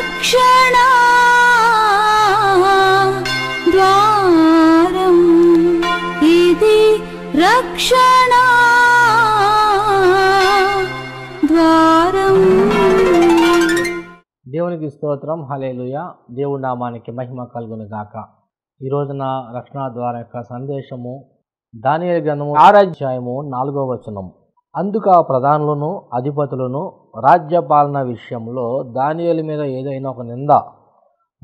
రక్షణ ద్వారం ఇది రక్షణ ద్వారం దేవునికి స్తోత్రం హలేలుయ దేవుడి నామానికి మహిమ కలుగును గాక ఈ రోజున రక్షణ ద్వారా యొక్క సందేశము దాని గ్రంథము ఆరాధ్యాయము నాలుగో వచనము అందుకు ఆ ప్రధానులను అధిపతులను రాజ్యపాలన విషయంలో దానియల మీద ఏదైనా ఒక నింద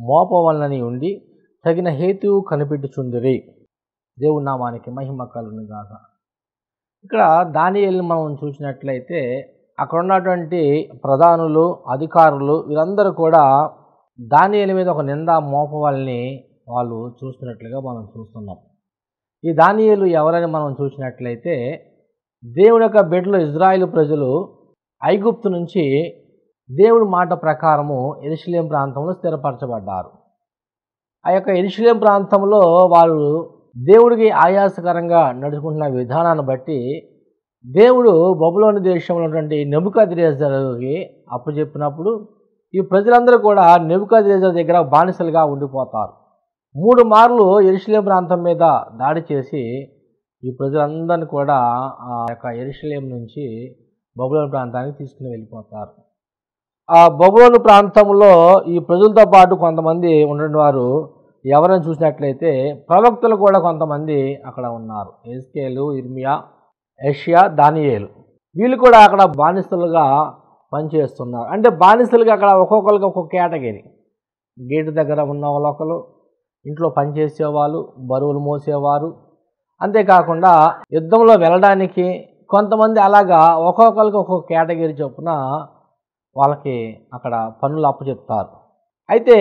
మోపవలనని ఉండి తగిన హేతువు కనిపెట్టుచుందిరి దేవుడి నామానికి మహిమ కలుగును కాక ఇక్కడ దానియల్ని మనం చూసినట్లయితే అక్కడ ఉన్నటువంటి ప్రధానులు అధికారులు వీరందరూ కూడా దానియల మీద ఒక నింద మోపవాలని వాళ్ళు చూస్తున్నట్లుగా మనం చూస్తున్నాం ఈ దానియలు ఎవరని మనం చూసినట్లయితే దేవుని యొక్క బిడ్డలు ఇజ్రాయిల్ ప్రజలు ఐగుప్తు నుంచి దేవుడి మాట ప్రకారము ఎరుశలేం ప్రాంతంలో స్థిరపరచబడ్డారు ఆ యొక్క ఎరుశలేం ప్రాంతంలో వారు దేవుడికి ఆయాసకరంగా నడుచుకుంటున్న విధానాన్ని బట్టి దేవుడు బొబులోని దేశంలో ఉన్నటువంటి నెబుకదిరేజర్కి అప్పు చెప్పినప్పుడు ఈ ప్రజలందరూ కూడా నెబుకదిరేజర్ దగ్గర బానిసలుగా ఉండిపోతారు మూడు మార్లు ఎరుశలేం ప్రాంతం మీద దాడి చేసి ఈ ప్రజలందరినీ కూడా ఆ యొక్క ఎరుషలేం నుంచి బబులోని ప్రాంతానికి తీసుకుని వెళ్ళిపోతారు ఆ బబులోని ప్రాంతంలో ఈ ప్రజలతో పాటు కొంతమంది ఉండని వారు ఎవరైనా చూసినట్లయితే ప్రవక్తలు కూడా కొంతమంది అక్కడ ఉన్నారు ఎస్కేలు ఇర్మియా ఏషియా దానియేలు వీళ్ళు కూడా అక్కడ బానిసలుగా పనిచేస్తున్నారు అంటే బానిసలుగా అక్కడ ఒక్కొక్కరికి ఒక్కొక్క కేటగిరీ గేటు దగ్గర ఉన్న ఒకరు ఇంట్లో పనిచేసేవాళ్ళు బరువులు మోసేవారు అంతేకాకుండా యుద్ధంలో వెళ్ళడానికి కొంతమంది అలాగా ఒక్కొక్కరికి ఒక్కొక్క కేటగిరీ చొప్పున వాళ్ళకి అక్కడ పనులు అప్పచెప్తారు అయితే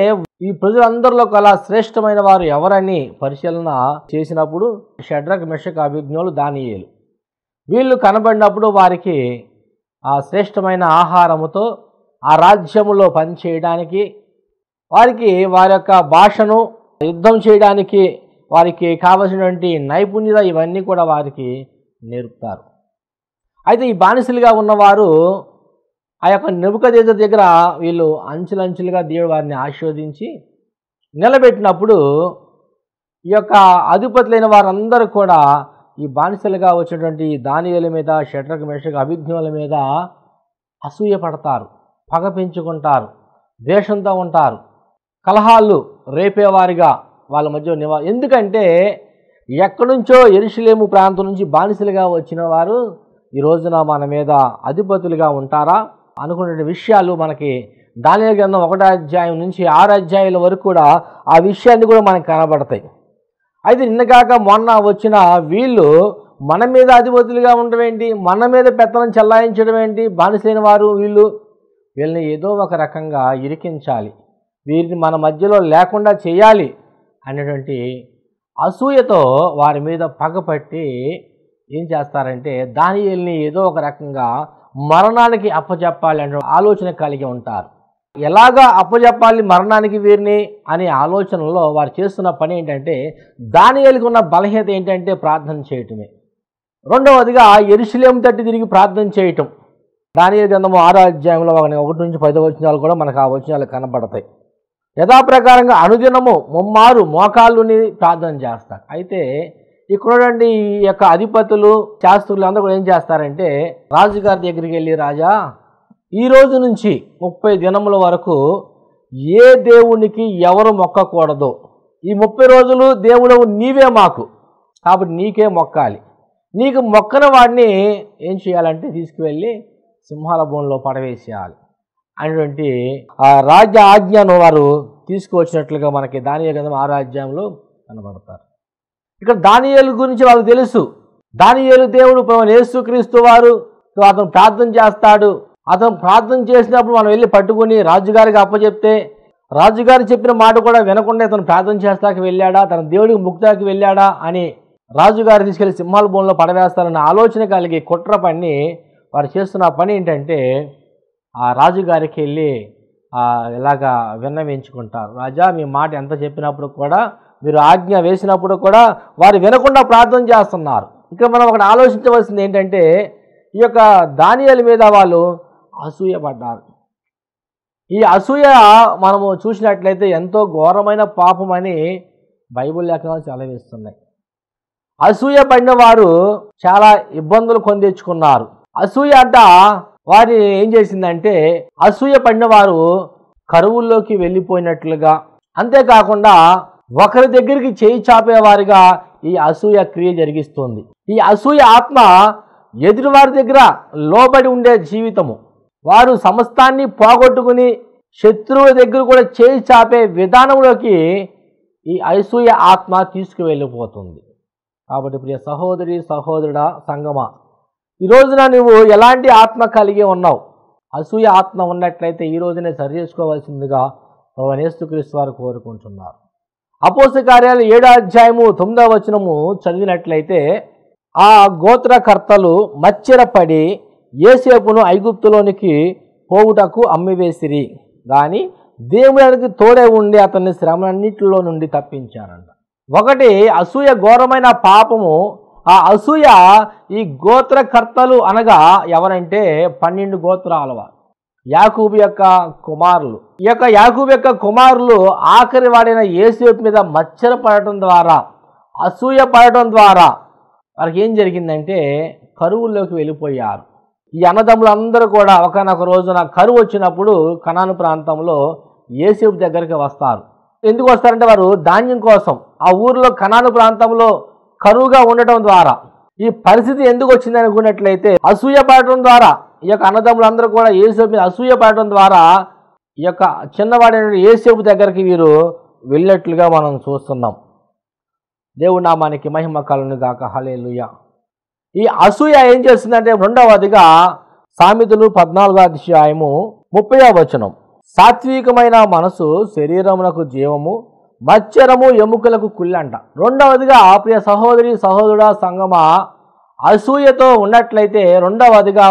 ఈ ప్రజలందరిలో కల శ్రేష్టమైన వారు ఎవరని పరిశీలన చేసినప్పుడు షడ్రక్ మెషక్ అభిజ్ఞులు దానియేలు వీళ్ళు కనబడినప్పుడు వారికి ఆ శ్రేష్టమైన ఆహారముతో ఆ రాజ్యములో పనిచేయడానికి వారికి వారి యొక్క భాషను యుద్ధం చేయడానికి వారికి కావలసినటువంటి నైపుణ్యత ఇవన్నీ కూడా వారికి నేర్పుతారు అయితే ఈ బానిసలుగా ఉన్నవారు ఆ యొక్క నిపుకదేజ దగ్గర వీళ్ళు అంచులంచులుగా దేవుడు వారిని ఆశీర్వదించి నిలబెట్టినప్పుడు ఈ యొక్క అధిపతులైన వారందరూ కూడా ఈ బానిసలుగా వచ్చినటువంటి దానియల మీద షట్రక మేషక అభిజ్ఞుల మీద అసూయపడతారు పగ పెంచుకుంటారు ద్వేషంతో ఉంటారు కలహాలు రేపేవారిగా వాళ్ళ మధ్య నివా ఎందుకంటే ఎక్కడుంచో ఎరుషులేము ప్రాంతం నుంచి బానిసలుగా వచ్చిన వారు ఈ రోజున మన మీద అధిపతులుగా ఉంటారా అనుకునే విషయాలు మనకి దాని గ్రంథం ఒకటో అధ్యాయం నుంచి ఆరు అధ్యాయుల వరకు కూడా ఆ విషయాన్ని కూడా మనకు కనబడతాయి అయితే నిన్నగాక మొన్న వచ్చిన వీళ్ళు మన మీద అధిపతులుగా ఉండడం ఏంటి మన మీద పెత్తనం చెల్లాయించడం ఏంటి బానిసైన వారు వీళ్ళు వీళ్ళని ఏదో ఒక రకంగా ఇరికించాలి వీరిని మన మధ్యలో లేకుండా చేయాలి అనేటువంటి అసూయతో వారి మీద పగపట్టి ఏం చేస్తారంటే దానియల్ని ఏదో ఒక రకంగా మరణానికి అప్పచెప్పాలి అనే ఆలోచన కలిగి ఉంటారు ఎలాగా అప్పచెప్పాలి మరణానికి వీరిని అనే ఆలోచనలో వారు చేస్తున్న పని ఏంటంటే దానియలికి ఉన్న బలహీనత ఏంటంటే ప్రార్థన చేయటమే రెండవదిగా ఎరుశలేం తట్టి తిరిగి ప్రార్థన చేయటం దానియల్ గ్రంథము ఆరో అధ్యాయంలో ఒకటి నుంచి పదవచనాలు కూడా మనకు ఆ వచనాలు కనబడతాయి యథాప్రకారంగా అనుదినము ముమ్మారు మోకాళ్ళుని ప్రార్థన చేస్తారు అయితే ఇక్కడండి ఈ యొక్క అధిపతులు శాస్త్రులు అందరూ కూడా ఏం చేస్తారంటే రాజుగారి దగ్గరికి వెళ్ళి రాజా ఈ రోజు నుంచి ముప్పై దినముల వరకు ఏ దేవునికి ఎవరు మొక్కకూడదు ఈ ముప్పై రోజులు దేవుడు నీవే మాకు కాబట్టి నీకే మొక్కాలి నీకు మొక్కన వాడిని ఏం చేయాలంటే తీసుకువెళ్ళి సింహాల భూమిలో పడవేసేయాలి అనేటువంటి రాజ్య ఆజ్ఞను వారు తీసుకువచ్చినట్లుగా మనకి దానియ ఆ రాజ్యంలో కనబడతారు ఇక్కడ దానియేలు గురించి వాళ్ళకి తెలుసు దానియేలు దేవుడు యేసుక్రీస్తు వారు అతను ప్రార్థన చేస్తాడు అతను ప్రార్థన చేసినప్పుడు మనం వెళ్ళి పట్టుకుని రాజుగారికి అప్పచెప్తే రాజుగారు చెప్పిన మాట కూడా వినకుండా అతను ప్రార్థన చేస్తాక వెళ్ళాడా తన దేవుడికి ముక్తాకి వెళ్ళాడా అని రాజుగారు తీసుకెళ్లి సింహాల భూమిలో పడవేస్తారన్న ఆలోచన కలిగి కుట్ర పని వారు చేస్తున్న పని ఏంటంటే ఆ రాజుగారికి వెళ్ళి ఇలాగా విన్నవించుకుంటారు రాజా మీ మాట ఎంత చెప్పినప్పుడు కూడా మీరు ఆజ్ఞ వేసినప్పుడు కూడా వారు వినకుండా ప్రార్థన చేస్తున్నారు ఇక్కడ మనం ఒకటి ఆలోచించవలసింది ఏంటంటే ఈ యొక్క ధాన్యాల మీద వాళ్ళు అసూయపడ్డారు ఈ అసూయ మనము చూసినట్లయితే ఎంతో ఘోరమైన పాపం అని బైబుల్ లేఖనాలు సెలవిస్తున్నాయి అసూయ పడిన వారు చాలా ఇబ్బందులు కొందెచ్చుకున్నారు అసూయ అంట వారి ఏం చేసిందంటే అసూయ పడిన వారు కరువుల్లోకి వెళ్ళిపోయినట్లుగా అంతేకాకుండా ఒకరి దగ్గరికి చేయి చాపేవారిగా ఈ అసూయ క్రియ జరిగిస్తుంది ఈ అసూయ ఆత్మ ఎదురువారి దగ్గర లోబడి ఉండే జీవితము వారు సమస్తాన్ని పోగొట్టుకుని శత్రువుల దగ్గర కూడా చేయి చాపే విధానంలోకి ఈ అసూయ ఆత్మ తీసుకువెళ్ళిపోతుంది కాబట్టి ప్రియ సహోదరి సహోదరుడ సంగమ ఈ రోజున నువ్వు ఎలాంటి ఆత్మ కలిగి ఉన్నావు అసూయ ఆత్మ ఉన్నట్లయితే ఈ రోజునే సరి చేసుకోవాల్సిందిగా క్రీస్తు వారు కోరుకుంటున్నారు అపోస కార్యాలు ఏడో అధ్యాయము తొమ్మిదవ వచనము చదివినట్లయితే ఆ గోత్రకర్తలు మచ్చిరపడి ఏసేపును ఐగుప్తులోనికి పోవుటకు అమ్మివేసిరి కానీ దేవుడానికి తోడే ఉండి అతన్ని శ్రమన్నింటిలో నుండి తప్పించారంట ఒకటి అసూయ ఘోరమైన పాపము ఆ అసూయ ఈ గోత్రకర్తలు అనగా ఎవరంటే పన్నెండు గోత్రాల వారు యాకూబు యొక్క కుమారులు ఈ యొక్క యాకూబు యొక్క కుమారులు ఆఖరి వాడైన ఏసేపు మీద మచ్చర పడటం ద్వారా అసూయ పడటం ద్వారా వారికి ఏం జరిగిందంటే కరువుల్లోకి వెళ్ళిపోయారు ఈ అన్నదమ్ములందరూ కూడా ఒకనొక రోజున కరువు వచ్చినప్పుడు కణాను ప్రాంతంలో ఏసేపు దగ్గరికి వస్తారు ఎందుకు వస్తారంటే వారు ధాన్యం కోసం ఆ ఊర్లో కణాను ప్రాంతంలో కరువుగా ఉండటం ద్వారా ఈ పరిస్థితి ఎందుకు వచ్చింది అనుకున్నట్లయితే అసూయ పడటం ద్వారా ఈ యొక్క అన్నదమ్ములందరూ కూడా ఏసేపు మీద అసూయ పడటం ద్వారా ఈ యొక్క చిన్నవాడైన ఏసేపు దగ్గరికి వీరు వెళ్ళినట్లుగా మనం చూస్తున్నాం నా మనకి మహిమ కాలను గాక హలేలుయ ఈ అసూయ ఏం చేస్తుందంటే రెండవదిగా సామెతలు పద్నాలుగో అధ్యాయము ముప్పై వచనం సాత్వికమైన మనసు శరీరమునకు జీవము మచ్చరము ఎముకలకు కుళ్ళంట రెండవదిగా ఆప్రియ సహోదరి సహోదరుడ సంగమ అసూయతో ఉన్నట్లయితే రెండవదిగా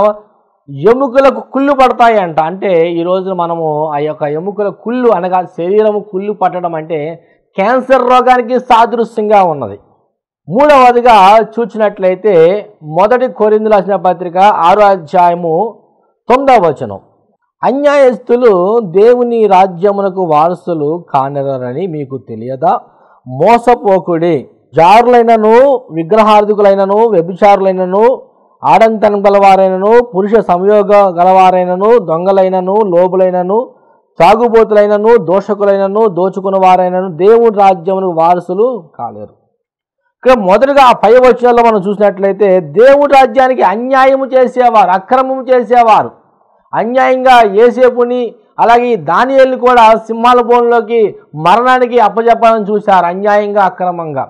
ఎముకలకు కుళ్ళు పడతాయి అంట అంటే ఈరోజు మనము ఆ యొక్క ఎముకల కుళ్ళు అనగా శరీరము కుళ్ళు పట్టడం అంటే క్యాన్సర్ రోగానికి సాదృశ్యంగా ఉన్నది మూడవదిగా చూసినట్లయితే మొదటి కొరిందులు రాసిన పత్రిక ఆరో అధ్యాయము తొమ్మిదవ వచనం అన్యాయస్తులు దేవుని రాజ్యమునకు వారసులు కానరని మీకు తెలియదా మోసపోకుడే జారులైనను విగ్రహార్థికులైనను వ్యభిచారులైనను ఆడంతనం గలవారైనను పురుష సంయోగ గలవారైనను దొంగలైనను లోబులైనను సాగుబోతులైనను దోషకులైనను దోచుకున్న వారైనను దేవుడి రాజ్యమునకు వారసులు కాలేరు ఇక్కడ మొదటిగా ఆ పై వచ్చినలో మనం చూసినట్లయితే దేవుడి రాజ్యానికి అన్యాయము చేసేవారు అక్రమము చేసేవారు అన్యాయంగా ఏసేపుని అలాగే ఈ దానియల్ని కూడా సింహాల బోన్లోకి మరణానికి అప్పజెప్పాలని చూశారు అన్యాయంగా అక్రమంగా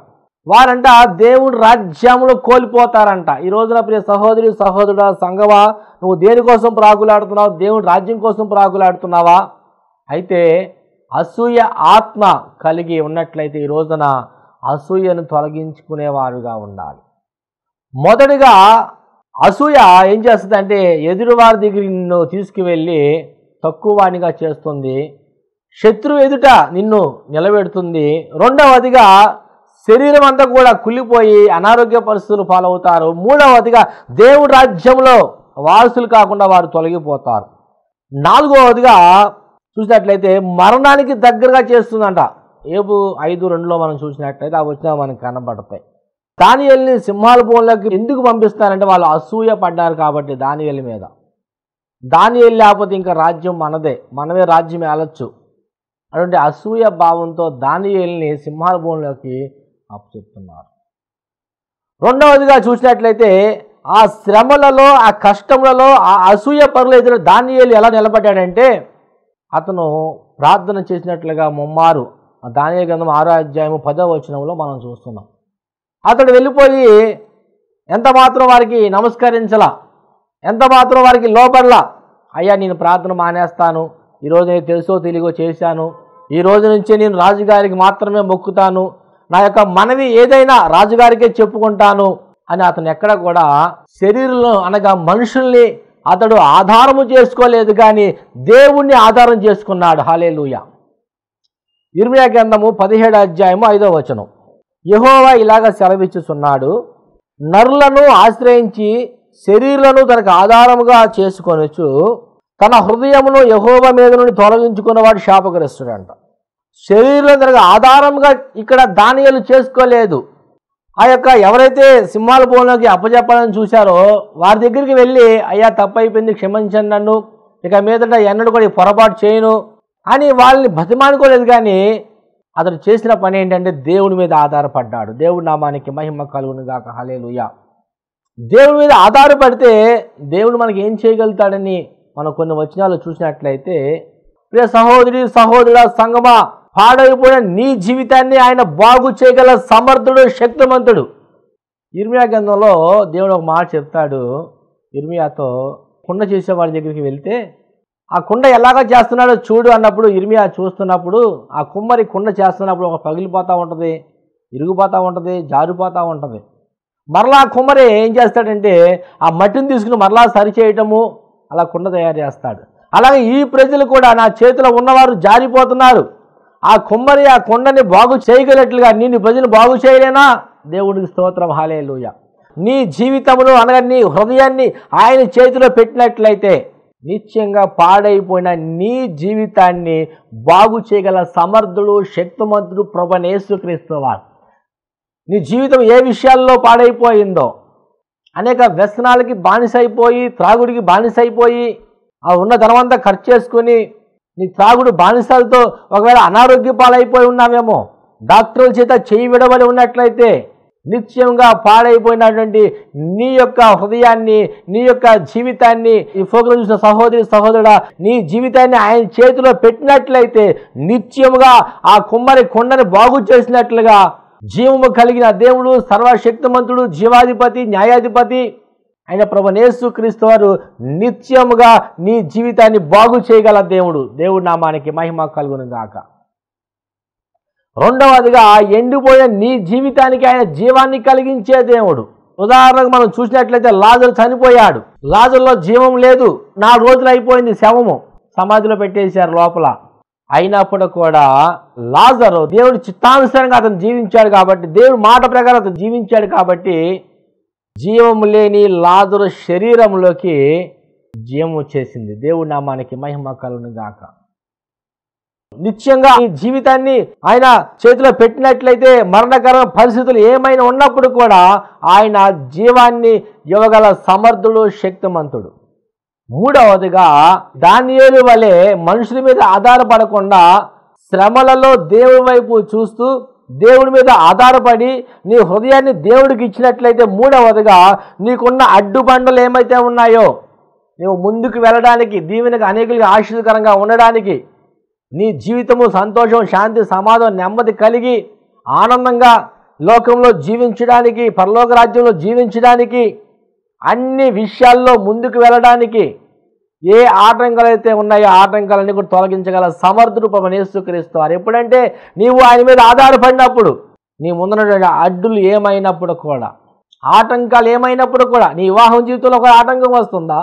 వారంట దేవుడు రాజ్యంలో కోల్పోతారంట ఈ రోజున ప్రియ సహోదరి సహోదరుడు సంగవా నువ్వు దేనికోసం ప్రాకులాడుతున్నావు దేవుడు రాజ్యం కోసం ప్రాకులాడుతున్నావా అయితే అసూయ ఆత్మ కలిగి ఉన్నట్లయితే ఈ రోజున అసూయను తొలగించుకునేవారుగా ఉండాలి మొదటిగా అసూయ ఏం చేస్తుంది అంటే ఎదురువారి దగ్గరికి నిన్ను తీసుకువెళ్ళి తక్కువ చేస్తుంది శత్రువు ఎదుట నిన్ను నిలబెడుతుంది రెండవదిగా శరీరం అంతా కూడా కుళ్ళిపోయి అనారోగ్య పరిస్థితులు పాలవుతారు మూడవదిగా దేవుడి రాజ్యంలో వారసులు కాకుండా వారు తొలగిపోతారు నాలుగవదిగా చూసినట్లయితే మరణానికి దగ్గరగా చేస్తుందంట ఏపు ఐదు రెండులో మనం చూసినట్లయితే అవి వచ్చినా మనకు కనబడతాయి దానియల్ని సింహాల పోల్లోకి ఎందుకు పంపిస్తారంటే వాళ్ళు అసూయ పడ్డారు కాబట్టి దానియల్ మీద దానియల్ లేకపోతే ఇంకా రాజ్యం మనదే మనమే రాజ్యం ఏలొచ్చు అటువంటి అసూయ భావంతో దానియల్ని సింహాల భూమిలోకి అప్పచెప్తున్నారు రెండవదిగా చూసినట్లయితే ఆ శ్రమలలో ఆ కష్టములలో ఆ అసూయ పరులు ఎదురు దానియలు ఎలా నిలబడ్డాడంటే అతను ప్రార్థన చేసినట్లుగా ముమ్మారు దానియ గ్రంథం ఆరో అధ్యాయము వచనంలో మనం చూస్తున్నాం అతడు వెళ్ళిపోయి ఎంత మాత్రం వారికి నమస్కరించలా ఎంత మాత్రం వారికి లోపడలా అయ్యా నేను ప్రార్థన మానేస్తాను ఈరోజు నేను తెలుసో తెలియో చేశాను ఈ రోజు నుంచి నేను రాజుగారికి మాత్రమే మొక్కుతాను నా యొక్క మనవి ఏదైనా రాజుగారికే చెప్పుకుంటాను అని అతను ఎక్కడ కూడా శరీరంలో అనగా మనుషుల్ని అతడు ఆధారము చేసుకోలేదు కానీ దేవుణ్ణి ఆధారం చేసుకున్నాడు హాలేలుయ ఇర్మియా గ్రంథము పదిహేడు అధ్యాయము ఐదో వచనం యహోవా ఇలాగ సెలవిచ్చుచున్నాడు నరులను ఆశ్రయించి శరీరాలను తనకు ఆధారముగా చేసుకొనొచ్చు తన హృదయమును యహోవ మీద నుండి తొలగించుకున్నవాడు శాపగ్రస్తుడంట శరీరం తనకు ఆధారంగా ఇక్కడ దానియలు చేసుకోలేదు ఆ యొక్క ఎవరైతే సింహాల భవనంలోకి అప్పచెప్పాలని చూశారో వారి దగ్గరికి వెళ్ళి అయ్యా తప్పైపోయింది క్షమించండి నన్ను ఇక మీదట ఎన్నడూ కూడా పొరపాటు చేయను అని వాళ్ళని బతిమానుకోలేదు కానీ అతను చేసిన పని ఏంటంటే దేవుని మీద ఆధారపడ్డాడు దేవుడి నామానికి మహిమ కలుగును గాక హలేలుయా దేవుని మీద ఆధారపడితే దేవుడు మనకి ఏం చేయగలుగుతాడని మనం కొన్ని వచనాలు చూసినట్లయితే ప్రియ సహోదరి సహోదరుల సంగమా పాడైపోయిన నీ జీవితాన్ని ఆయన బాగు చేయగల సమర్థుడు శక్తిమంతుడు ఇర్మియా గ్రంథంలో దేవుడు ఒక మాట చెప్తాడు ఇర్మియాతో కుండ వాడి దగ్గరికి వెళ్తే ఆ కుండ ఎలాగో చేస్తున్నాడో చూడు అన్నప్పుడు ఇరిమియా చూస్తున్నప్పుడు ఆ కుమ్మరి కుండ చేస్తున్నప్పుడు ఒక పగిలిపోతూ ఉంటుంది ఇరిగిపోతూ ఉంటుంది జారిపోతూ ఉంటుంది మరలా కుమ్మరి ఏం చేస్తాడంటే ఆ మట్టిని తీసుకుని మరలా సరిచేయటము అలా కుండ తయారు చేస్తాడు అలాగే ఈ ప్రజలు కూడా నా చేతిలో ఉన్నవారు జారిపోతున్నారు ఆ కుమ్మరి ఆ కుండని బాగు చేయగలట్లుగా నేను ప్రజలు బాగు చేయలేనా దేవుడికి స్తోత్రం హాలే నీ జీవితంలో అనగా నీ హృదయాన్ని ఆయన చేతిలో పెట్టినట్లయితే నిత్యంగా పాడైపోయిన నీ జీవితాన్ని బాగు చేయగల సమర్థుడు శక్తిమంతుడు ప్రభనేసుక్రీస్తువారు నీ జీవితం ఏ విషయాల్లో పాడైపోయిందో అనేక వ్యసనాలకి బానిసైపోయి త్రాగుడికి బానిసైపోయి ఆ ఉన్న ధనమంతా ఖర్చు చేసుకుని నీ త్రాగుడు బానిసలతో ఒకవేళ అనారోగ్య పాలైపోయి ఉన్నావేమో డాక్టర్ల చేత చేయి విడవలి ఉన్నట్లయితే నిత్యంగా పాడైపోయినటువంటి నీ యొక్క హృదయాన్ని నీ యొక్క జీవితాన్ని ఈ ఫోకులు చూసిన సహోదరి సహోదరుడ నీ జీవితాన్ని ఆయన చేతిలో పెట్టినట్లయితే నిత్యముగా ఆ కుమ్మరి కొండను బాగు చేసినట్లుగా జీవము కలిగిన దేవుడు సర్వశక్తిమంతుడు జీవాధిపతి న్యాయాధిపతి ఆయన ప్రభనేసు క్రీస్తు వారు నిత్యముగా నీ జీవితాన్ని బాగు చేయగల దేవుడు దేవుడు నామానికి మహిమ కలుగును గాక రెండవదిగా ఎండిపోయే నీ జీవితానికి ఆయన జీవాన్ని కలిగించే దేవుడు ఉదాహరణకు మనం చూసినట్లయితే లాజరు చనిపోయాడు లాజర్లో జీవం లేదు నాలుగు రోజులు అయిపోయింది శవము సమాధిలో పెట్టేశారు లోపల అయినప్పుడు కూడా లాజరు దేవుడు చిత్తానుసారంగా అతను జీవించాడు కాబట్టి దేవుడు మాట ప్రకారం అతను జీవించాడు కాబట్టి జీవం లేని లాజరు శరీరంలోకి జీవం వచ్చేసింది దేవుడు నామానికి మహిమ కలను గాక నిత్యంగా ఈ జీవితాన్ని ఆయన చేతిలో పెట్టినట్లయితే మరణకర పరిస్థితులు ఏమైనా ఉన్నప్పుడు కూడా ఆయన జీవాన్ని ఇవ్వగల సమర్థుడు శక్తిమంతుడు మూడవదిగా దానియేలు వలె మనుషుల మీద ఆధారపడకుండా శ్రమలలో దేవుడి వైపు చూస్తూ దేవుడి మీద ఆధారపడి నీ హృదయాన్ని దేవుడికి ఇచ్చినట్లయితే మూడవదిగా నీకున్న అడ్డుబండలు ఏమైతే ఉన్నాయో నువ్వు ముందుకు వెళ్ళడానికి దీవెనకు అనేకులకి ఆశీర్వకరంగా ఉండడానికి నీ జీవితము సంతోషం శాంతి సమాధానం నెమ్మది కలిగి ఆనందంగా లోకంలో జీవించడానికి పరలోక రాజ్యంలో జీవించడానికి అన్ని విషయాల్లో ముందుకు వెళ్ళడానికి ఏ ఆటంకాలు అయితే ఉన్నాయో ఆటంకాలన్నీ కూడా తొలగించగల సమర్థరూపమని యేసుక్రీస్తువారు ఎప్పుడంటే నీవు ఆయన మీద ఆధారపడినప్పుడు నీ ముందున్నటువంటి అడ్డులు ఏమైనప్పుడు కూడా ఆటంకాలు ఏమైనప్పుడు కూడా నీ వివాహం జీవితంలో ఒక ఆటంకం వస్తుందా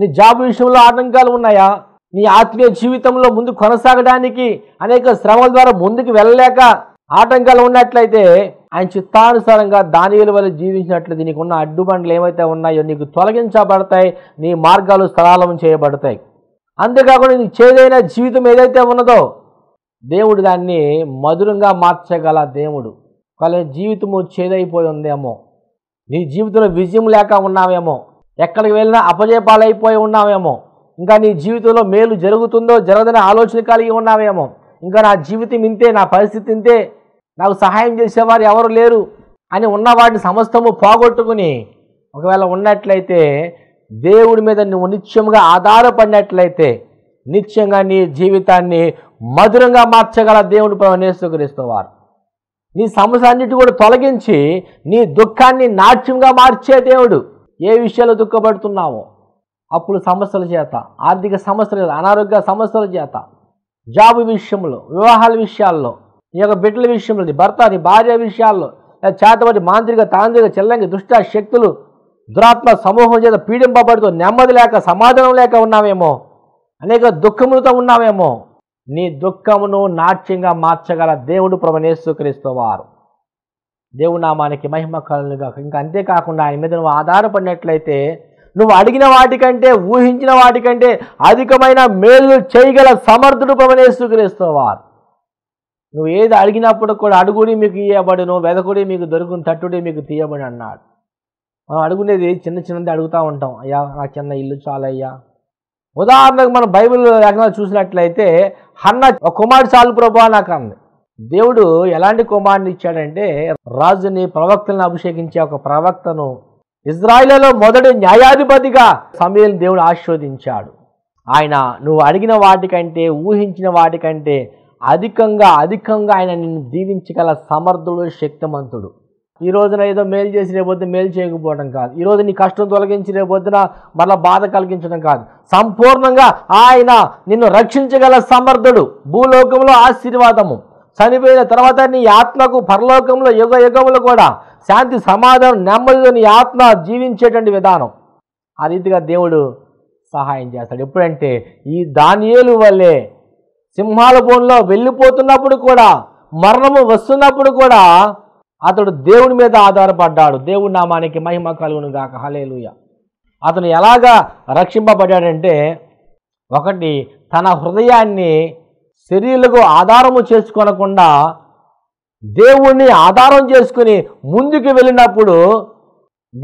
నీ జాబ్ విషయంలో ఆటంకాలు ఉన్నాయా నీ ఆత్మీయ జీవితంలో ముందు కొనసాగడానికి అనేక శ్రమల ద్వారా ముందుకు వెళ్ళలేక ఆటంకాలు ఉన్నట్లయితే ఆయన చిత్తానుసారంగా దానియుల వల్ల జీవించినట్లు ఉన్న అడ్డుబండ్లు ఏమైతే ఉన్నాయో నీకు తొలగించబడతాయి నీ మార్గాలు సరళం చేయబడతాయి అంతేకాకుండా నీ చేదైన జీవితం ఏదైతే ఉన్నదో దేవుడు దాన్ని మధురంగా మార్చగల దేవుడు వాళ్ళ జీవితము చేదైపోయి ఉందేమో నీ జీవితంలో విజయం లేక ఉన్నావేమో ఎక్కడికి వెళ్ళినా అపజయపాలైపోయి ఉన్నావేమో ఇంకా నీ జీవితంలో మేలు జరుగుతుందో జరగదనే ఆలోచన కలిగి ఉన్నావేమో ఇంకా నా జీవితం ఇంతే నా పరిస్థితి ఇంతే నాకు సహాయం చేసేవారు ఎవరు లేరు అని ఉన్న వాటిని సమస్తము పోగొట్టుకుని ఒకవేళ ఉన్నట్లయితే దేవుడి మీద నువ్వు నిత్యంగా ఆధారపడినట్లయితే నిత్యంగా నీ జీవితాన్ని మధురంగా మార్చగల దేవుని నేసుకరిస్తున్నారు నీ సమస్యన్నిటి కూడా తొలగించి నీ దుఃఖాన్ని నాట్యంగా మార్చే దేవుడు ఏ విషయాలు దుఃఖపడుతున్నావో అప్పుల సమస్యల చేత ఆర్థిక సమస్యల అనారోగ్య సమస్యల చేత జాబ్ విషయంలో వివాహాల విషయాల్లో నీ యొక్క బిడ్డల విషయంలో నీ భర్త నీ భార్య విషయాల్లో చేతబడి మాంత్రిక తాంత్రిక చెల్లంగి దుష్ట శక్తులు దురాత్మ సమూహం చేత పీడింపబడుతూ నెమ్మది లేక సమాధానం లేక ఉన్నావేమో అనేక దుఃఖములతో ఉన్నావేమో నీ దుఃఖమును నాట్యంగా మార్చగల దేవుడు స్వీకరిస్తూ వారు దేవునామానికి మహిమ కలుగా ఇంకా అంతేకాకుండా ఆయన మీద నువ్వు ఆధారపడినట్లయితే నువ్వు అడిగిన వాటికంటే ఊహించిన వాటికంటే అధికమైన మేలు చేయగల సమర్థుడు ప్రమణేసుకునేస్తావారు నువ్వు ఏది అడిగినప్పుడు కూడా అడుగుడి మీకు ఇవ్వబడును వెదకుడి మీకు దొరుకుని తట్టుడి మీకు తీయబడి అన్నాడు మనం అడుగునేది చిన్న చిన్నది అడుగుతూ ఉంటాం అయ్యా నా చిన్న ఇల్లు చాలయ్యా ఉదాహరణకు మనం బైబిల్ లేఖనాలు చూసినట్లయితే హన్న ఒక కుమారుడు చాలు ప్రభా నాకు అంది దేవుడు ఎలాంటి కుమారుని ఇచ్చాడంటే రాజుని ప్రవక్తలను అభిషేకించే ఒక ప్రవక్తను ఇజ్రాయిలలో మొదటి న్యాయాధిపతిగా సమీల్ దేవుడు ఆశీర్వదించాడు ఆయన నువ్వు అడిగిన వాటికంటే ఊహించిన వాటికంటే అధికంగా అధికంగా ఆయన నిన్ను దీవించగల సమర్థుడు శక్తిమంతుడు ఈ రోజున ఏదో మేలు చేసి రేపొద్దు మేలు చేయకపోవడం కాదు ఈరోజు నీ కష్టం తొలగించి రేపొద్దున మళ్ళీ బాధ కలిగించడం కాదు సంపూర్ణంగా ఆయన నిన్ను రక్షించగల సమర్థుడు భూలోకంలో ఆశీర్వాదము చనిపోయిన తర్వాత నీ ఆత్మకు పరలోకంలో యుగ యుగములు కూడా శాంతి సమాధానం నెమ్మదితో నీ ఆత్మ జీవించేటువంటి విధానం ఆ రీతిగా దేవుడు సహాయం చేస్తాడు ఎప్పుడంటే ఈ దానియేలు వల్లే సింహాల భూమిలో వెళ్ళిపోతున్నప్పుడు కూడా మరణము వస్తున్నప్పుడు కూడా అతడు దేవుని మీద ఆధారపడ్డాడు దేవుడి నామానికి మహిమ కలుగును గాక హలేలుయ అతను ఎలాగా రక్షింపబడ్డాడంటే ఒకటి తన హృదయాన్ని శరీరులకు ఆధారము చేసుకోనకుండా దేవుణ్ణి ఆధారం చేసుకుని ముందుకు వెళ్ళినప్పుడు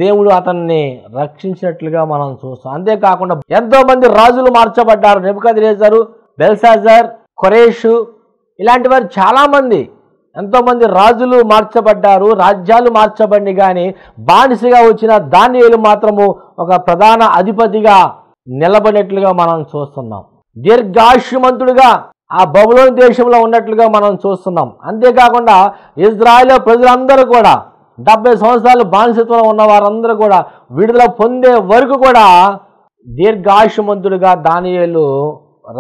దేవుడు అతన్ని రక్షించినట్లుగా మనం చూస్తాం అంతేకాకుండా ఎంతోమంది రాజులు మార్చబడ్డారు నెబద్ రేజారు బెల్సాజర్ కొరేషు ఇలాంటి వారు చాలామంది ఎంతోమంది రాజులు మార్చబడ్డారు రాజ్యాలు మార్చబడి కానీ బానిసగా వచ్చిన దానియులు మాత్రము ఒక ప్రధాన అధిపతిగా నిలబడినట్లుగా మనం చూస్తున్నాం దీర్ఘాయుష్యమంతుడుగా ఆ బబులోని దేశంలో ఉన్నట్లుగా మనం చూస్తున్నాం అంతేకాకుండా ఇజ్రాయెల్ ప్రజలందరూ కూడా డెబ్బై సంవత్సరాలు బానిసత్వంలో ఉన్న వారందరూ కూడా విడుదల పొందే వరకు కూడా దీర్ఘాయుషమంతుడిగా దానియేలు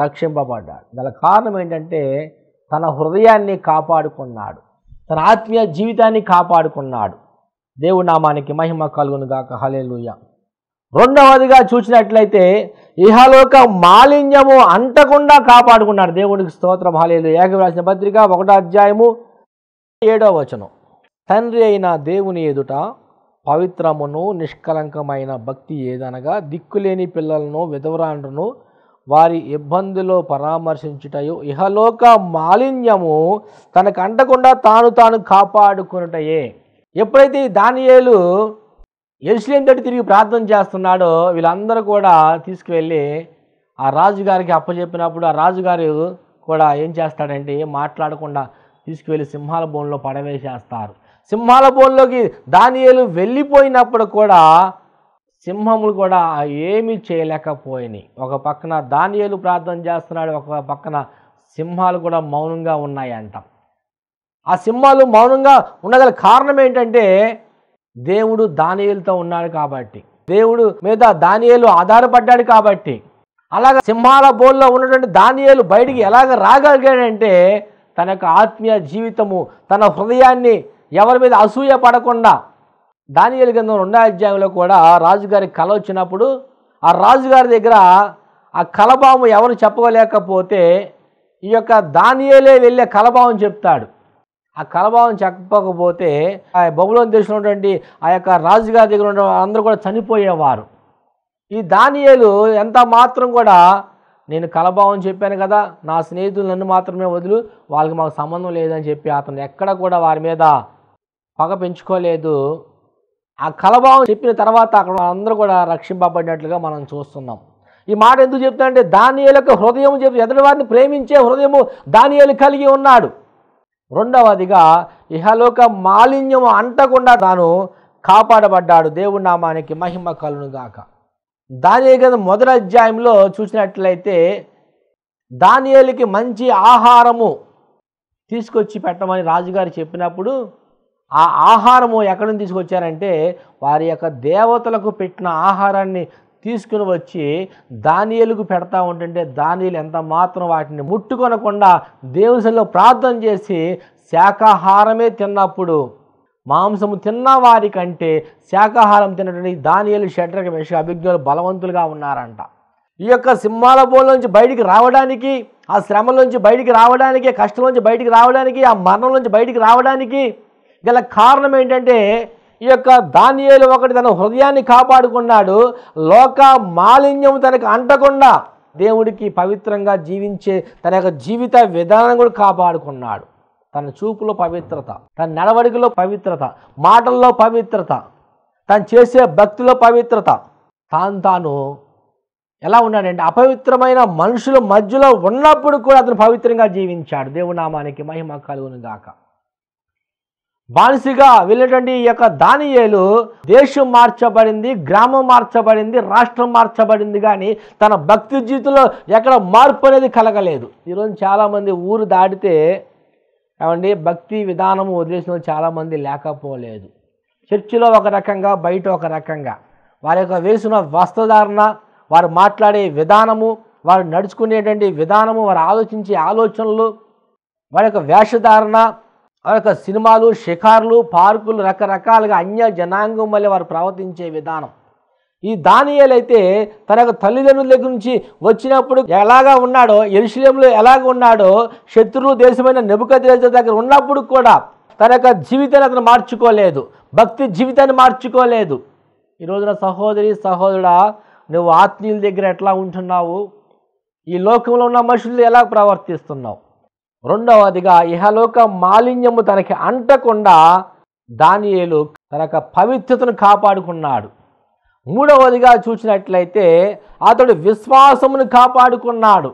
రక్షింపబడ్డాడు గల కారణం ఏంటంటే తన హృదయాన్ని కాపాడుకున్నాడు తన ఆత్మీయ జీవితాన్ని కాపాడుకున్నాడు దేవుడు నామానికి మహిమ కలుగునుగాక హలే రెండవదిగా చూసినట్లయితే ఇహలోక మాలిన్యము అంటకుండా కాపాడుకున్నాడు దేవుడికి స్తోత్రం హాలేదు ఏక రాసిన పత్రిక ఒకటో అధ్యాయము ఏడో వచనం తండ్రి అయిన దేవుని ఎదుట పవిత్రమును నిష్కలంకమైన భక్తి ఏదనగా దిక్కులేని పిల్లలను విధవరాండ్రును వారి ఇబ్బందిలో పరామర్శించుటయు ఇహలోక మాలిన్యము తనకు అంటకుండా తాను తాను కాపాడుకున్నటయే ఎప్పుడైతే దానియేలు ఎరుసలేం తట్టి తిరిగి ప్రార్థన చేస్తున్నాడో వీళ్ళందరూ కూడా తీసుకువెళ్ళి ఆ రాజుగారికి అప్పచెప్పినప్పుడు ఆ రాజుగారు కూడా ఏం చేస్తాడంటే మాట్లాడకుండా తీసుకువెళ్ళి సింహాల బోన్లో పడవేసేస్తారు సింహాల బోన్లోకి దానియలు వెళ్ళిపోయినప్పుడు కూడా సింహములు కూడా ఏమీ చేయలేకపోయినాయి ఒక పక్కన దానియలు ప్రార్థన చేస్తున్నాడు ఒక పక్కన సింహాలు కూడా మౌనంగా ఉన్నాయంట ఆ సింహాలు మౌనంగా ఉండగల కారణం ఏంటంటే దేవుడు దానియులతో ఉన్నాడు కాబట్టి దేవుడు మీద దానియలు ఆధారపడ్డాడు కాబట్టి అలాగ సింహాల బోల్లో ఉన్నటువంటి దానియలు బయటికి ఎలాగ రాగలిగాడంటే తన యొక్క ఆత్మీయ జీవితము తన హృదయాన్ని ఎవరి మీద అసూయ పడకుండా దానియలు కింద రెండో అధ్యాయంలో కూడా రాజుగారి కళ వచ్చినప్పుడు ఆ రాజుగారి దగ్గర ఆ కలబాము ఎవరు చెప్పగలేకపోతే ఈ యొక్క దానియలే వెళ్ళే కలబాము చెప్తాడు ఆ కలభావం చెప్పకపోతే ఆ బబులోని దేశంలో ఉన్నటువంటి ఆ యొక్క రాజుగారి దగ్గర ఉన్న అందరూ కూడా చనిపోయేవారు ఈ దానియలు ఎంత మాత్రం కూడా నేను కలభావం చెప్పాను కదా నా స్నేహితులు నన్ను మాత్రమే వదులు వాళ్ళకి మాకు సంబంధం లేదని చెప్పి అతను ఎక్కడ కూడా వారి మీద పగ పెంచుకోలేదు ఆ కలభావం చెప్పిన తర్వాత అక్కడ అందరూ కూడా రక్షింపబడినట్లుగా మనం చూస్తున్నాం ఈ మాట ఎందుకు చెప్తానంటే దానియలకు హృదయం చెప్తే ఎదుటి వారిని ప్రేమించే హృదయము దానియలు కలిగి ఉన్నాడు రెండవదిగా ఇహలోక మాలిన్యము అంటకుండా తాను కాపాడబడ్డాడు దేవుడి నామానికి మహిమ కలును గాక దాని కదా మొదటి అధ్యాయంలో చూసినట్లయితే దానియలకి మంచి ఆహారము తీసుకొచ్చి పెట్టమని రాజుగారు చెప్పినప్పుడు ఆ ఆహారము ఎక్కడి నుంచి తీసుకొచ్చారంటే వారి యొక్క దేవతలకు పెట్టిన ఆహారాన్ని తీసుకుని వచ్చి దానియలకు పెడతా ఉంటుంటే దానియలు ఎంత మాత్రం వాటిని ముట్టుకొనకుండా దేవుసంలో ప్రార్థన చేసి శాకాహారమే తిన్నప్పుడు మాంసము తిన్న వారి కంటే శాకాహారం తినటువంటి దానియలు షట్రక మేష అభిజ్ఞులు బలవంతులుగా ఉన్నారంట ఈ యొక్క సింహాల నుంచి బయటికి రావడానికి ఆ శ్రమలోంచి బయటికి రావడానికి కష్టం నుంచి బయటికి రావడానికి ఆ మరణం నుంచి బయటికి రావడానికి గల కారణం ఏంటంటే ఈ యొక్క దానియేలు ఒకటి తన హృదయాన్ని కాపాడుకున్నాడు లోక మాలిన్యం తనకు అంటకుండా దేవుడికి పవిత్రంగా జీవించే తన యొక్క జీవిత విధానం కూడా కాపాడుకున్నాడు తన చూపులో పవిత్రత తన నడవడికలో పవిత్రత మాటల్లో పవిత్రత తను చేసే భక్తిలో పవిత్రత తాను తాను ఎలా ఉన్నాడంటే అపవిత్రమైన మనుషుల మధ్యలో ఉన్నప్పుడు కూడా అతను పవిత్రంగా జీవించాడు దేవునామానికి మహిమ కలుగును గాక బానిసిగా వెళ్ళినటువంటి ఈ యొక్క దానియేలు దేశం మార్చబడింది గ్రామం మార్చబడింది రాష్ట్రం మార్చబడింది కానీ తన భక్తి జీవితంలో ఎక్కడ మార్పు అనేది కలగలేదు ఈరోజు చాలామంది ఊరు దాటితే ఏమండి భక్తి విధానం వదిలేసిన చాలామంది లేకపోలేదు చర్చిలో ఒక రకంగా బయట ఒక రకంగా వారి యొక్క వేసిన వస్త్రధారణ వారు మాట్లాడే విధానము వారు నడుచుకునేటువంటి విధానము వారు ఆలోచించే ఆలోచనలు వారి యొక్క వేషధారణ యొక్క సినిమాలు షికార్లు పార్కులు రకరకాలుగా అన్య జనాంగం వల్ల వారు ప్రవర్తించే విధానం ఈ దానియాలైతే తన యొక్క తల్లిదండ్రుల దగ్గర నుంచి వచ్చినప్పుడు ఎలాగా ఉన్నాడో ఎరుశల్యంలో ఎలాగ ఉన్నాడో శత్రువు దేశమైన నెబుకదేశ దగ్గర ఉన్నప్పుడు కూడా తన యొక్క జీవితాన్ని అతను మార్చుకోలేదు భక్తి జీవితాన్ని మార్చుకోలేదు ఈ రోజున సహోదరి సహోదరుడా నువ్వు ఆత్మీయుల దగ్గర ఎట్లా ఉంటున్నావు ఈ లోకంలో ఉన్న మనుషులు ఎలా ప్రవర్తిస్తున్నావు రెండవదిగా ఇహలోక మాలిన్యము తనకి అంటకుండా దానియేలు తన యొక్క పవిత్రతను కాపాడుకున్నాడు మూడవదిగా చూసినట్లయితే అతడు విశ్వాసమును కాపాడుకున్నాడు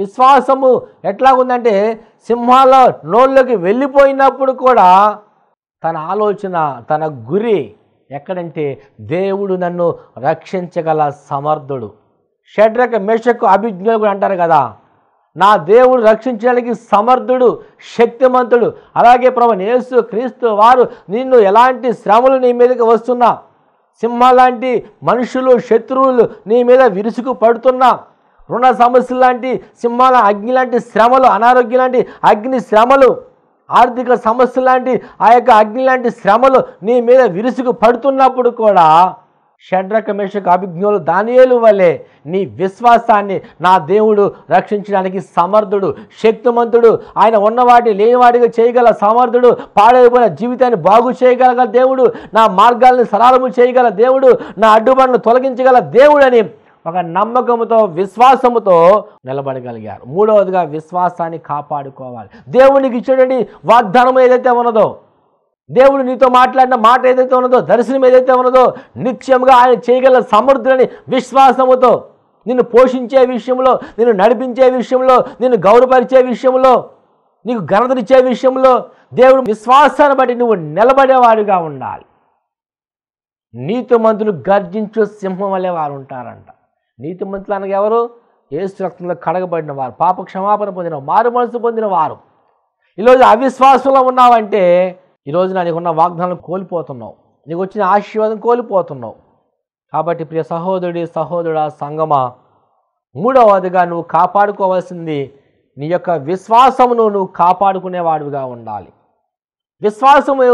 విశ్వాసము ఎట్లాగుందంటే సింహాల నోళ్ళకి వెళ్ళిపోయినప్పుడు కూడా తన ఆలోచన తన గురి ఎక్కడంటే దేవుడు నన్ను రక్షించగల సమర్థుడు షడ్రక మేషకు అభిజ్ఞుడు అంటారు కదా నా దేవుడు రక్షించడానికి సమర్థుడు శక్తిమంతుడు అలాగే ప్రభు నేసు క్రీస్తు వారు నిన్ను ఎలాంటి శ్రమలు నీ మీదకి వస్తున్నా సింహ లాంటి మనుషులు శత్రువులు నీ మీద విరుసుకు పడుతున్నా రుణ సమస్యలు లాంటి సింహాల అగ్ని లాంటి శ్రమలు అనారోగ్యం లాంటి అగ్ని శ్రమలు ఆర్థిక సమస్యలు లాంటి ఆ యొక్క అగ్ని లాంటి శ్రమలు నీ మీద విరుసుకు పడుతున్నప్పుడు కూడా షడ్రక మేషక అభిజ్ఞులు దానియలు వలె నీ విశ్వాసాన్ని నా దేవుడు రక్షించడానికి సమర్థుడు శక్తిమంతుడు ఆయన ఉన్నవాటి లేనివాటిగా చేయగల సమర్థుడు పాడైపోయిన జీవితాన్ని బాగు చేయగల దేవుడు నా మార్గాలను సరళము చేయగల దేవుడు నా అడ్డుబండ్లు తొలగించగల దేవుడని ఒక నమ్మకంతో విశ్వాసముతో నిలబడగలిగారు మూడవదిగా విశ్వాసాన్ని కాపాడుకోవాలి దేవునికి ఇచ్చేటువంటి వాగ్దానం ఏదైతే ఉన్నదో దేవుడు నీతో మాట్లాడిన మాట ఏదైతే ఉన్నదో దర్శనం ఏదైతే ఉన్నదో నిత్యంగా ఆయన చేయగల సమర్థులని విశ్వాసముతో నిన్ను పోషించే విషయంలో నిన్ను నడిపించే విషయంలో నిన్ను గౌరవపరిచే విషయంలో నీకు ఘనతనిచ్చే విషయంలో దేవుడు విశ్వాసాన్ని బట్టి నువ్వు నిలబడేవాడుగా ఉండాలి నీతిమంతులు గర్జించు సింహం వల్లే వారు ఉంటారంట నీతిమంతులు అనగా ఎవరు ఏసు రక్తంలో కడగబడిన వారు పాప క్షమాపణ పొందిన మారు మనసు పొందిన వారు ఈరోజు అవిశ్వాసంలో ఉన్నావంటే ఈరోజు నా నీకున్న వాగ్దానం కోల్పోతున్నావు నీకు వచ్చిన ఆశీర్వాదం కోల్పోతున్నావు కాబట్టి ప్రియ సహోదరుడి సహోదరుడా సంగమా మూడవదిగా నువ్వు కాపాడుకోవాల్సింది నీ యొక్క విశ్వాసమును నువ్వు కాపాడుకునేవాడుగా ఉండాలి విశ్వాసము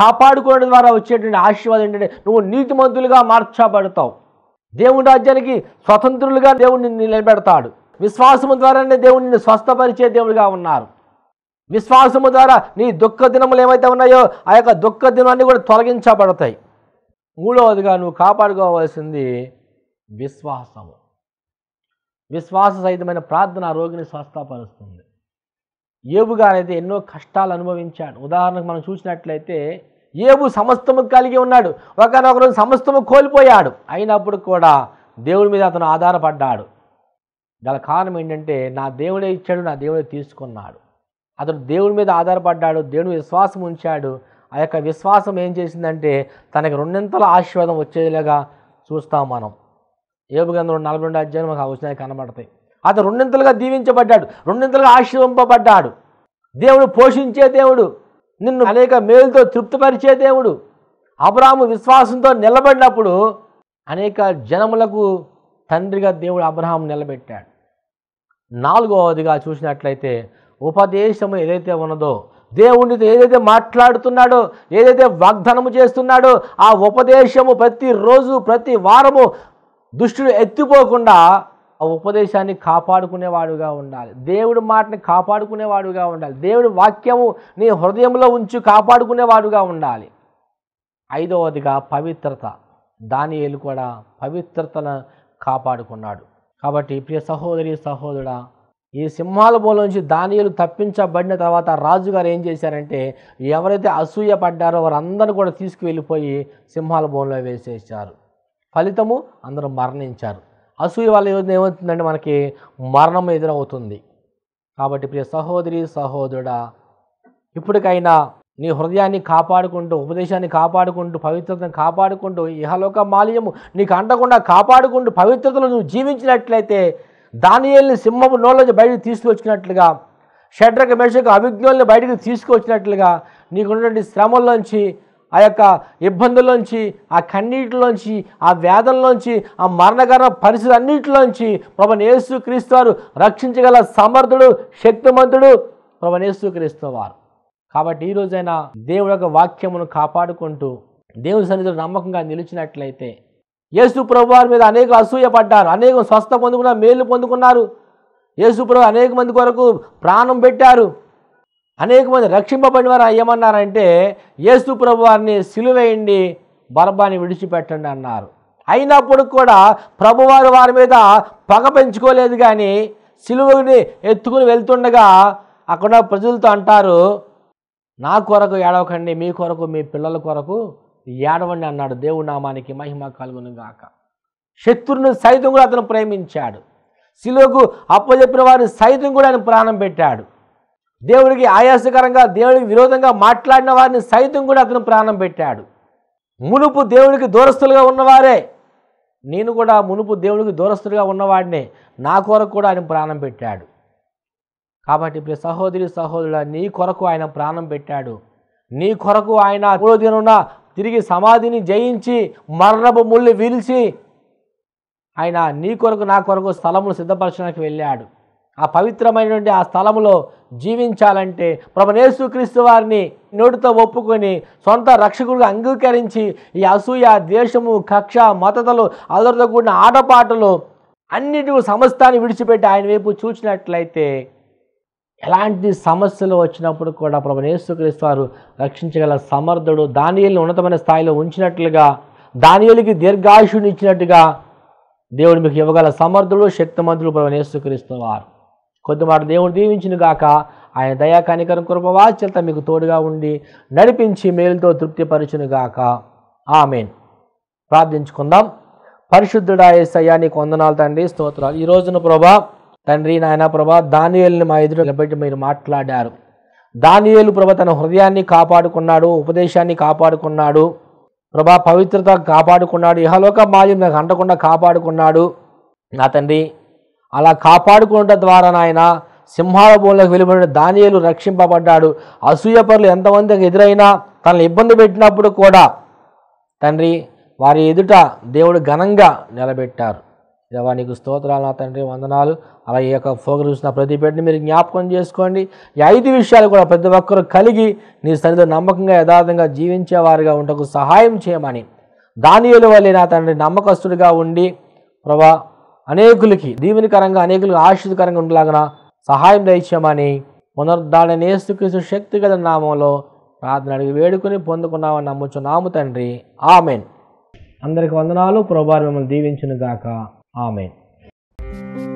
కాపాడుకోవడం ద్వారా వచ్చేటువంటి ఆశీర్వాదం ఏంటంటే నువ్వు నీతిమంతులుగా మార్చబడతావు దేవుడి రాజ్యానికి స్వతంత్రులుగా దేవుడిని నిలబెడతాడు విశ్వాసము ద్వారానే దేవుడిని స్వస్థపరిచే దేవుడిగా ఉన్నారు విశ్వాసము ద్వారా నీ దుఃఖ దినములు ఏమైతే ఉన్నాయో ఆ యొక్క దుఃఖ దినాన్ని కూడా తొలగించబడతాయి మూడవదిగా నువ్వు కాపాడుకోవాల్సింది విశ్వాసము విశ్వాస సహితమైన ప్రార్థన ఆ రోగిని స్వస్థపరుస్తుంది ఏబుగానైతే గారైతే ఎన్నో కష్టాలు అనుభవించాడు ఉదాహరణకు మనం చూసినట్లయితే ఏబు సమస్తము కలిగి ఉన్నాడు ఒకనొకరు సమస్తము కోల్పోయాడు అయినప్పుడు కూడా దేవుడి మీద అతను ఆధారపడ్డాడు గల కారణం ఏంటంటే నా దేవుడే ఇచ్చాడు నా దేవుడే తీసుకున్నాడు అతడు దేవుడి మీద ఆధారపడ్డాడు దేవుని విశ్వాసం ఉంచాడు ఆ యొక్క విశ్వాసం ఏం చేసిందంటే తనకి రెండింతల ఆశీర్వాదం వచ్చేలాగా చూస్తాం మనం ఏబు గంధం నలభై రెండు అధ్యాయులు మాకు అవసరం కనబడతాయి అతను రెండింతలుగా దీవించబడ్డాడు రెండింతలుగా ఆశీర్వింపబడ్డాడు దేవుడు పోషించే దేవుడు నిన్ను అనేక మేలుతో తృప్తిపరిచే దేవుడు అబ్రాహము విశ్వాసంతో నిలబడినప్పుడు అనేక జనములకు తండ్రిగా దేవుడు అబ్రహాం నిలబెట్టాడు నాలుగవదిగా చూసినట్లయితే ఉపదేశము ఏదైతే ఉన్నదో దేవునితో ఏదైతే మాట్లాడుతున్నాడో ఏదైతే వాగ్దానము చేస్తున్నాడో ఆ ఉపదేశము ప్రతిరోజు ప్రతి వారము దుష్టుడు ఎత్తిపోకుండా ఆ ఉపదేశాన్ని కాపాడుకునేవాడుగా ఉండాలి దేవుడి మాటని కాపాడుకునేవాడుగా ఉండాలి దేవుడి వాక్యము నీ హృదయంలో ఉంచి కాపాడుకునేవాడుగా ఉండాలి ఐదవదిగా పవిత్రత దానియేలు కూడా పవిత్రతను కాపాడుకున్నాడు కాబట్టి ప్రియ సహోదరి సహోదరుడా ఈ సింహాల నుంచి దానియలు తప్పించబడిన తర్వాత రాజుగారు ఏం చేశారంటే ఎవరైతే అసూయ పడ్డారో వారందరూ కూడా తీసుకువెళ్ళిపోయి సింహాల బోన్లో వేసేసారు ఫలితము అందరూ మరణించారు అసూయ వల్ల ఏమవుతుందంటే మనకి మరణం ఎదురవుతుంది కాబట్టి ప్రియ సహోదరి సహోదరుడా ఇప్పటికైనా నీ హృదయాన్ని కాపాడుకుంటూ ఉపదేశాన్ని కాపాడుకుంటూ పవిత్రతను కాపాడుకుంటూ ఇహలోక మాల్యము నీకు అంటకుండా కాపాడుకుంటూ పవిత్రతను నువ్వు జీవించినట్లయితే దానియల్ని సింహపు నోళ్ళని బయటకు తీసుకువచ్చినట్లుగా షడ్రక మేషకు అభిజ్ఞుల్ని బయటకు తీసుకువచ్చినట్లుగా నీకున్నటువంటి శ్రమల్లోంచి ఆ యొక్క ఇబ్బందుల్లోంచి ఆ కన్నీటిలోంచి ఆ వేదంలోంచి ఆ మరణకర పరిస్థితి అన్నింటిలోంచి ప్రభు నేసు వారు రక్షించగల సమర్థుడు శక్తిమంతుడు ప్రభు నేసు వారు కాబట్టి ఈరోజైనా దేవుడు యొక్క వాక్యమును కాపాడుకుంటూ దేవుని సన్నిధిలో నమ్మకంగా నిలిచినట్లయితే యేసు ప్రభు వారి మీద అనేక అసూయ పడ్డారు అనేక స్వస్థ పొందుకున్న మేలు పొందుకున్నారు యేసు ప్రభు అనేక మంది కొరకు ప్రాణం పెట్టారు అనేక మంది రక్షింపబడిన వారు ఏమన్నారంటే యేసు ప్రభు వారిని సిలువేయండి బర్బాని విడిచిపెట్టండి అన్నారు అయినప్పుడు కూడా ప్రభువారు వారి మీద పగ పెంచుకోలేదు కానీ సిలువని ఎత్తుకుని వెళ్తుండగా అక్కడ ప్రజలతో అంటారు నా కొరకు ఏడవకండి మీ కొరకు మీ పిల్లల కొరకు ఏడవండి అన్నాడు దేవుడి నామానికి మహిమ కలుగును గాక శత్రుని సైతం కూడా అతను ప్రేమించాడు శిలోకు అప్పచెప్పిన వారి సైతం కూడా ఆయన ప్రాణం పెట్టాడు దేవుడికి ఆయాసకరంగా దేవుడికి విరోధంగా మాట్లాడిన వారిని సైతం కూడా అతను ప్రాణం పెట్టాడు మునుపు దేవుడికి దూరస్తులుగా ఉన్నవారే నేను కూడా మునుపు దేవుడికి దూరస్తుడిగా ఉన్నవాడినే నా కొరకు కూడా ఆయన ప్రాణం పెట్టాడు కాబట్టి ఇప్పుడు సహోదరి సహోదరుడు నీ కొరకు ఆయన ప్రాణం పెట్టాడు నీ కొరకు ఆయన ఉన్న తిరిగి సమాధిని జయించి మరణపు ముళ్ళు వీల్చి ఆయన నీ కొరకు నా కొరకు స్థలములు సిద్ధపరచడానికి వెళ్ళాడు ఆ పవిత్రమైనటువంటి ఆ స్థలములో జీవించాలంటే ప్రభనేసుక్రీస్తు వారిని నోటితో ఒప్పుకొని సొంత రక్షకుడిగా అంగీకరించి ఈ అసూయ ద్వేషము కక్ష మతతలు అదరితో కూడిన ఆటపాటలు అన్నిటి సమస్తాన్ని విడిచిపెట్టి ఆయన వైపు చూసినట్లయితే ఎలాంటి సమస్యలు వచ్చినప్పుడు కూడా ప్రభు యేసుక్రీస్తు వారు రక్షించగల సమర్థుడు దానియల్ని ఉన్నతమైన స్థాయిలో ఉంచినట్లుగా దానియలకి దీర్ఘాయుషుని ఇచ్చినట్టుగా దేవుడు మీకు ఇవ్వగల సమర్థుడు శక్తిమంతుడు ప్రభు యేసుక్రీస్తు వారు కొద్దిమాట దేవుడు దీవించిన గాక ఆయన దయా కనికరం కృపవాచ్యత మీకు తోడుగా ఉండి నడిపించి మేలుతో తృప్తిపరచును గాక ఆమెన్ ప్రార్థించుకుందాం పరిశుద్ధుడా ఏసయ్యా నీకు వందనాలు తండ్రి స్తోత్రాలు ఈ రోజున ప్రభా తండ్రి నాయన ప్రభా దానియల్ని మా ఎదురు నిలబెట్టి మీరు మాట్లాడారు దానియేలు ప్రభ తన హృదయాన్ని కాపాడుకున్నాడు ఉపదేశాన్ని కాపాడుకున్నాడు ప్రభా పవిత్రత కాపాడుకున్నాడు ఇహలోక మాయం నాకు అంటకుండా కాపాడుకున్నాడు నా తండ్రి అలా కాపాడుకోవడం ద్వారా నాయన సింహాల భూమిలోకి వెలువడిన దానియలు రక్షింపబడ్డాడు అసూయపరులు ఎంతమందికి ఎదురైనా తనను ఇబ్బంది పెట్టినప్పుడు కూడా తండ్రి వారి ఎదుట దేవుడు ఘనంగా నిలబెట్టారు ఇలా నీకు స్తోత్రాలు నా తండ్రి వందనాలు అలా ఈ యొక్క ఫోకస్ చూసిన ప్రతి పెట్టిని మీరు జ్ఞాపకం చేసుకోండి ఈ ఐదు విషయాలు కూడా ప్రతి ఒక్కరు కలిగి నీ సన్నిధిలో నమ్మకంగా యథార్థంగా జీవించేవారిగా ఉండకు సహాయం చేయమని దానియుల వల్లే నా తండ్రి నమ్మకస్తుడిగా ఉండి ప్రభా అనేకులకి దీవెనికరంగా అనేకులకు ఆశ్రితకరంగా ఉండలాగా సహాయం దయచేయమని పునరుద్ధారణ నేస్తుకృష్ణ శక్తి గల నామంలో ప్రార్థన అడిగి వేడుకుని పొందుకున్నామని నమ్ముచున్నాము తండ్రి ఆమెన్ అందరికి వందనాలు ప్రభావం మిమ్మల్ని దీవించును దాకా ஆமேன்